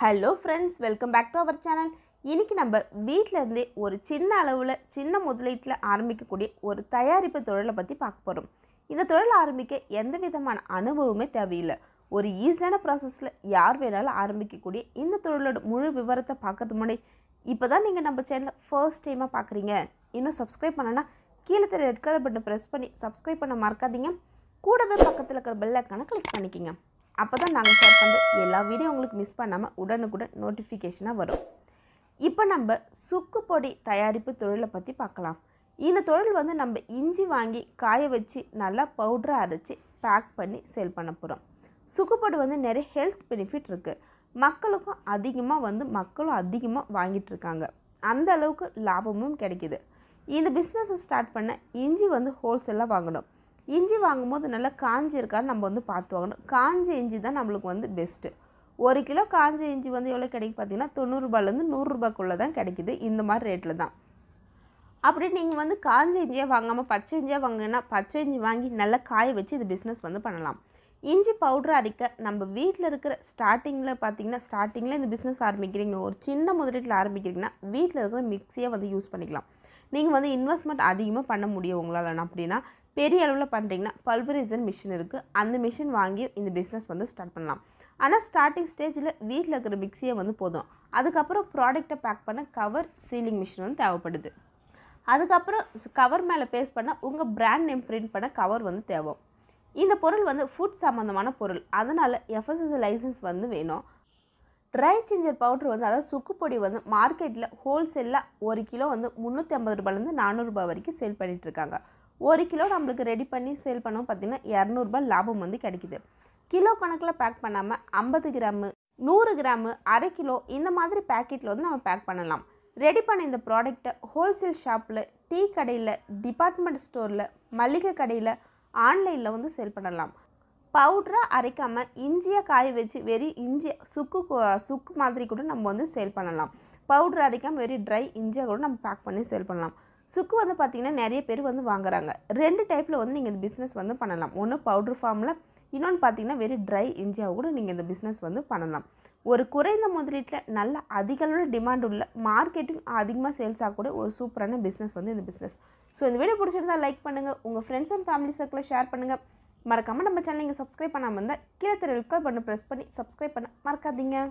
hello friends welcome back to our channel இன்றைக்கி நம்ம வீட்டிலருந்தே ஒரு சின்ன அளவில் சின்ன முதலீட்டில் ஆரம்பிக்கக்கூடிய ஒரு தயாரிப்பு தொழிலை பற்றி பார்க்க போகிறோம் இந்த தொழில் ஆரம்பிக்க எந்த விதமான அனுபவமே தேவையில்லை ஒரு ஈஸியான ப்ராசஸில் யார் வேணாலும் ஆரம்பிக்கக்கூடிய இந்த தொழிலோட முழு விவரத்தை பார்க்கறது முன்னாடி இப்போ தான் நீங்கள் நம்ம சேனலை ஃபர்ஸ்ட் டைமாக பார்க்குறீங்க இன்னும் சப்ஸ்கிரைப் பண்ணனா கீழே தெரிய ரெட் கலர் பட்டன் ப்ரெஸ் பண்ணி சப்ஸ்கிரைப் பண்ண மறக்காதீங்க கூடவே பக்கத்தில் இருக்கிற பெல்லைக்கான கிளிக் பண்ணிக்கோங்க அப்போ தான் நாங்கள் ஷேர் பண்ணுற எல்லா வீடியோ உங்களுக்கு மிஸ் பண்ணாமல் உடனுக்குடன் நோட்டிஃபிகேஷனாக வரும் இப்போ நம்ம சுக்கு பொடி தயாரிப்பு தொழிலை பற்றி பார்க்கலாம் இந்த தொழில் வந்து நம்ம இஞ்சி வாங்கி காய வச்சு நல்லா பவுட்ரை அரைச்சி பேக் பண்ணி சேல் பண்ண போகிறோம் சுக்குப்பொடி வந்து நிறைய ஹெல்த் பெனிஃபிட் இருக்குது மக்களுக்கும் அதிகமாக வந்து மக்களும் அதிகமாக வாங்கிட்டு இருக்காங்க அந்த அளவுக்கு லாபமும் கிடைக்கிது இந்த பிஸ்னஸை ஸ்டார்ட் பண்ண இஞ்சி வந்து ஹோல்சேலாக வாங்கணும் இஞ்சி வாங்கும்போது நல்லா காஞ்சி இருக்கான்னு நம்ம வந்து பார்த்து வாங்கணும் காஞ்ச இஞ்சி தான் நம்மளுக்கு வந்து பெஸ்ட்டு ஒரு கிலோ காஞ்ச இஞ்சி வந்து எவ்வளோ கிடைக்கும் பார்த்தீங்கன்னா தொண்ணூறுரூபாலேருந்து நூறுரூபாக்குள்ளே தான் கிடைக்கிது இந்த மாதிரி ரேட்டில் தான் அப்படி நீங்கள் வந்து காஞ்ச இஞ்சியாக வாங்காமல் பச்சை இஞ்சியாக வாங்கினா பச்சை இஞ்சி வாங்கி நல்லா காய வச்சு இது பிஸ்னஸ் வந்து பண்ணலாம் இஞ்சி பவுட்ரு அரைக்க நம்ம வீட்டில் இருக்கிற ஸ்டார்டிங்கில் பார்த்தீங்கன்னா ஸ்டார்டிங்கில் இந்த பிஸ்னஸ் ஆரம்பிக்கிறீங்க ஒரு சின்ன முதலீட்டில் ஆரம்பிக்கிறீங்கன்னா வீட்டில் இருக்கிற மிக்சியை வந்து யூஸ் பண்ணிக்கலாம் நீங்கள் வந்து இன்வெஸ்ட்மெண்ட் அதிகமாக பண்ண முடியும் உங்களால் அப்படின்னா பெரிய அளவில் பண்ணுறீங்கன்னா பல்வரிசன் மிஷின் இருக்குது அந்த மிஷின் வாங்கி இந்த பிஸ்னஸ் வந்து ஸ்டார்ட் பண்ணலாம் ஆனால் ஸ்டார்டிங் ஸ்டேஜில் வீட்டில் இருக்கிற மிக்சியை வந்து போதும் அதுக்கப்புறம் ப்ராடக்டை பேக் பண்ண கவர் சீலிங் மிஷின் வந்து தேவைப்படுது அதுக்கப்புறம் கவர் மேலே பேஸ் பண்ண உங்கள் பிராண்ட் நேம் பிரிண்ட் பண்ண கவர் வந்து தேவை இந்த பொருள் வந்து ஃபுட் சம்மந்தமான பொருள் அதனால் எஃப்எஸ்எஸ் லைசன்ஸ் வந்து வேணும் ட்ரை சிஞ்சர் பவுட்ரு வந்து அதாவது சுக்குப்பொடி வந்து மார்க்கெட்டில் ஹோல்சேலில் ஒரு கிலோ வந்து முந்நூற்றி ஐம்பது ரூபாயிலேருந்து நானூறுரூபா வரைக்கும் சேல் பண்ணிகிட்ருக்காங்க ஒரு கிலோ நம்மளுக்கு ரெடி பண்ணி சேல் பண்ணோம் பார்த்திங்கன்னா இரநூறுபா லாபம் வந்து கிடைக்குது கிலோ கணக்கில் பேக் பண்ணாமல் ஐம்பது கிராமு நூறு கிராமு அரை கிலோ இந்த மாதிரி பேக்கெட்டில் வந்து நம்ம பேக் பண்ணலாம் ரெடி பண்ண இந்த ப்ராடக்ட்டை ஹோல்சேல் ஷாப்பில் டீ கடையில் டிபார்ட்மெண்ட் ஸ்டோரில் மளிகை கடையில் ஆன்லைனில் வந்து சேல் பண்ணலாம் பவுடராக அரைக்காமல் இஞ்சியாக காய வச்சு வெறும் இஞ்சி சுக்கு சுக்கு மாதிரி கூட நம்ம வந்து சேல் பண்ணலாம் பவுடர் அரைக்காமல் வெறும் ட்ரை இஞ்சியாக கூட நம்ம பேக் பண்ணி சேல் பண்ணலாம் சுக்கு வந்து பார்த்தீங்கன்னா நிறைய பேர் வந்து வாங்குறாங்க ரெண்டு டைப்பில் வந்து நீங்கள் இந்த பிஸ்னஸ் வந்து பண்ணலாம் ஒன்று பவுட்ரு ஃபார்மில் இன்னொன்று பார்த்தீங்கன்னா வெறும் ட்ரை இஞ்சியாக கூட நீங்கள் இந்த பிஸ்னஸ் வந்து பண்ணலாம் ஒரு குறைந்த முதலீட்டில் நல்ல அதிக அளவில் டிமாண்ட் உள்ள மார்க்கெட்டிங் அதிகமாக சேல்ஸ் ஆகக்கூடிய ஒரு சூப்பரான பிஸ்னஸ் வந்து இந்த பிஸ்னஸ் ஸோ இந்த வீடியோ பிடிச்சிருந்தால் லைக் பண்ணுங்கள் உங்கள் ஃப்ரெண்ட்ஸ் அண்ட் ஃபேமிலி சர்க்கிளில் ஷேர் பண்ணுங்கள் மறக்காமல் நம்ம சேனல் நீங்கள் சப்ஸ்கிரைப் பண்ணாமல் இருந்தால் கீழே தெரு ரெக்கார்ட் ப்ரெஸ் பண்ணி சப்ஸ்கிரைப் பண்ண மறக்காதீங்க